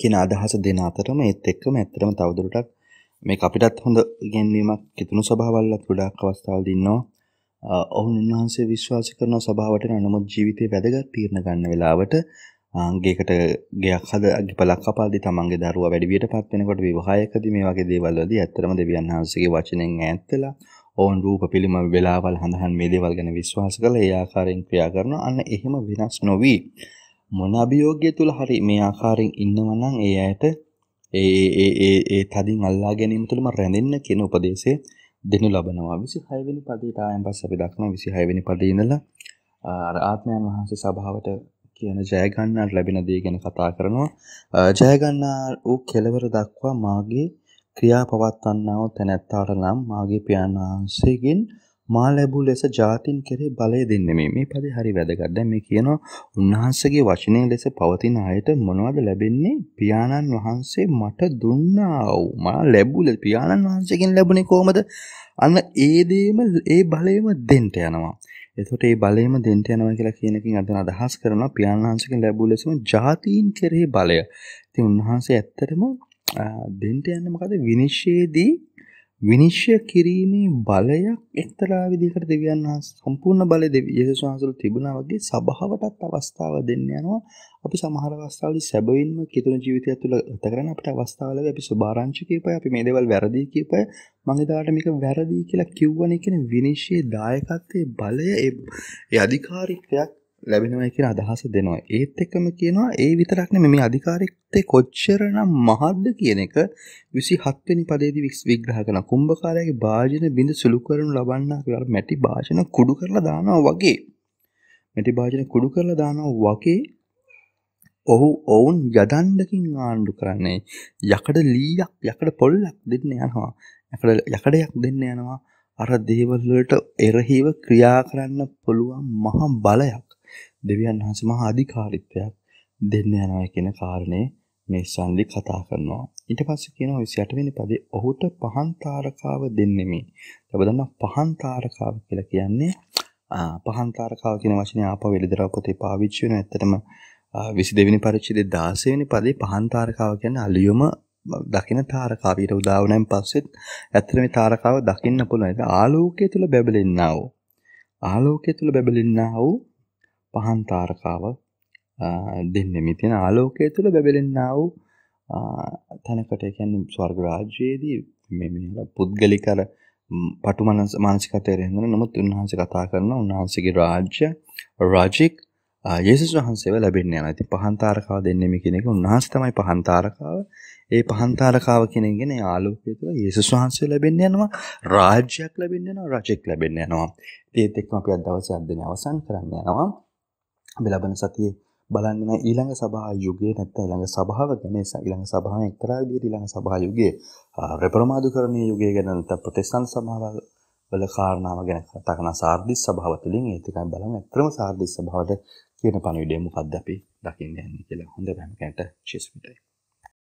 කියන අදහස දෙන අතරම ඒත් එක්කම ඇත්තටම තවදුරටත් මේක අපිටත් හොඳ ඉගැන්වීමක් කිතුණු සභාවල්ලත් ගොඩාක් අවස්ථාවල් ඉන්නවා ඔවුන් උන්වහන්සේ විශ්වාස කරන සභාවට නමුත් ජීවිතේ වැදගත් තීරණ ගන්න වෙලාවට ගේකට ගයක් හද අගිපලක් කපාදී තමන්ගේ දරුවා වැඩිවියට පත් වෙනකොට විවාහයකදී මේ වගේ දේවල් වලදී ඇත්තටම දෙවියන් වහන්සේගේ වචනෙන් ඈත් වෙලා ඔවුන් රූප පිළිම වෙලාවල් හඳහන් මේ දේවල් ගැන විශ්වාස කළ ඒ ආකාරයෙන් ක්‍රියා කරනවා අන්න එහෙම වෙනස් නොවී මොන අභියෝගය තුළ හරි මේ ආකාරයෙන් ඉන්නවා නම් ඒ අයට ඒ ඒ ඒ ඒ තදින් අල්ලා ගැනීම තුළම රැඳෙන්න කියන උපදේශය දෙනු ලබනවා 26 වෙනි පදයට ආයන් පස්සේ අපි දක්වන 26 වෙනි පදේ ඉඳලා ආත්මයන් වහන්සේ සභාවට කියන ජයගන්නාට ලැබෙන දේ ගැන කතා කරනවා ජයගන්නා වූ කෙලවර දක්වා මාගේ ක්‍රියා පවත්වන්නා වූ තැනැත්තාට නම් මාගේ පියාණන් වහන්සේගෙන් මා ලැබූ ලෙස ජාතින් කෙරේ බලය දෙන්නේ මේ මේ පදේ හරි වැදගත්. දැන් මේ කියනවා උන්වහන්සේගේ වචනේ ලෙස පවතින අයට මොනවද ලැබෙන්නේ? පියාණන් වහන්සේ මට දුන්නා වූ මා ලැබූ පියාණන් වහන්සේගෙන් ලැබුණේ කොහමද? අන්න ඒ දේම ඒ බලයම දෙන්න යනවා. එතකොට ඒ බලයම දෙන්න යනවා කියලා කියනකින් අදන අදහස් කරනවා පියාණන් වහන්සේගෙන් ලැබූ ලෙසම ජාතීන් කෙරෙහි බලය. ඉතින් උන්වහන්සේ ඇත්තටම දෙන්න යන්නේ මොකද විනිශ්චයේදී විනිශ්්‍ය කිරීමේ බලයක් එක්තරා විදිකට දෙවියන් සම්පූර්ණ බල යේසුස් වහන්සේට තිබුණා වගේ සබාවටත් අවස්ථාව දෙන්න යනවා අපි සමහර අවස්ථාවලදී සැබවින්ම කිතුන ජීවිතය තුළ ගත කරන අපිට අවස්ථාවල අපි සුභාරංචි කියපයි අපි මේ දේවල් වැරදි කියපයි මම එදාට මේක වැරදි කියලා කිව්වනේ කියන විනිශ්චය දායකත්වයේ බලය ඒ අධිකාරීත්වයක් ලැබෙනවා කියලා අදහස දෙනවා. ඒත් එක්කම කියනවා ඒ විතරක් නෙමෙයි මේ අධිකාරීත්වයේ කොච්චරනම් මහත්ද කියන එක 27 වෙනි පදයේදී විග්‍රහ කරන කුම්භකාරයාගේ භාජන බිඳ සුළු කරනු ලබන්නා කියලා මැටි භාජන කුඩු කරලා දානවා වගේ. මැටි භාජන කුඩු කරලා දානවා වගේ ඔහු ඔවුන් යදණ්ඩකින් ආණ්ඩු කරන්නේ යකඩ ලීයක් යකඩ පොල්ලක් දෙන්න යනවා. යකඩ යකඩයක් දෙන්න යනවා. අර දේවල් වලට එරහිව ක්‍රියා කරන්න පුළුවන් මහ බලයක් දෙවියන් වහන්සේ මහා අධිකාරීත්වයක් දෙන්න යනවා කියන කාරණේ මේ සන්ලි කතා කරනවා. ඊට පස්සේ කියනවා 28 වෙනි පදේ ඔහුට පහන් තාරකාව දෙන්නෙමි. ඔබ පහන් තාරකාව කියලා කියන්නේ පහන් තාරකාව කියන වචනේ ආපහු එළිදරව් පොතේ පාවිච්චි වෙනවා. ඇත්තටම 22 වෙනි පරිච්ඡේදයේ 16 වෙනි පදේ පහන් තාරකාව කියන්නේ අලියොම දකින තාරකාව. ඊට උදා වුණාන් පස්සෙත් ඇත්තට මේ තාරකාව දකින්න පුළුවන්. ඒක ආලෝකය තුල බැබලෙන්නා වූ ආලෝකය තුල බැබලෙන්නා වූ පහන් තාරකාව දෙන්නම තියෙන ආලෝකය තුළ බැබලෙන්න්නාව තැනකට කියැන ස්වර්ග රාජ්‍යයේදී මෙ පුද්ගලි කර පටු මනස මානසිකතයරෙන්දන නමුත් උන්වහන්ස කතා කරන උන්වහන්සගේ රාජ්‍ය රාජික් යේසුස් වහන්සේව ලැබෙන්න යන ඇති පහන්තාරකාව දෙන්නෙම කෙනෙක උන්වහන්ස තමයි පහන්තාරකාව ඒ පහන්තාරකාව කෙනගෙන ආලෝකය තුළ යේසුස් වහන්සේ ලැබෙන්න යනවා රාජ්‍යයක් ලැබෙන්න යනවා රජෙක් ලැබෙන්න යනවා ඒත් එක්ම අපි අදවස අධ්‍යන අවසන් කරන්න යනවා අපි ලබන සතියේ බලන්න ඊළඟ සභා යුගයේ නැත්නම් ඊළඟ සභාව ගැන ඊළඟ සභාව එක්තරා විදිහට ඊළඟ සභා යුගයේ රෙප්‍රමාදුකරණීය යුගය ගැන නැත්නම් ප්‍රොටෙස්ටන්ට් සභාව වල කාරණාව ගැන කතා කරන සාර්දිස් සභාව තුළින් ඒත් එකක් බලමු ඇත්තම සාර්දිස් සභාවට කියන පණිවිඩය මොකද්ද අපි දකින්න යන්නේ කියලා හොඳ පැමකට ශිස්මිතයි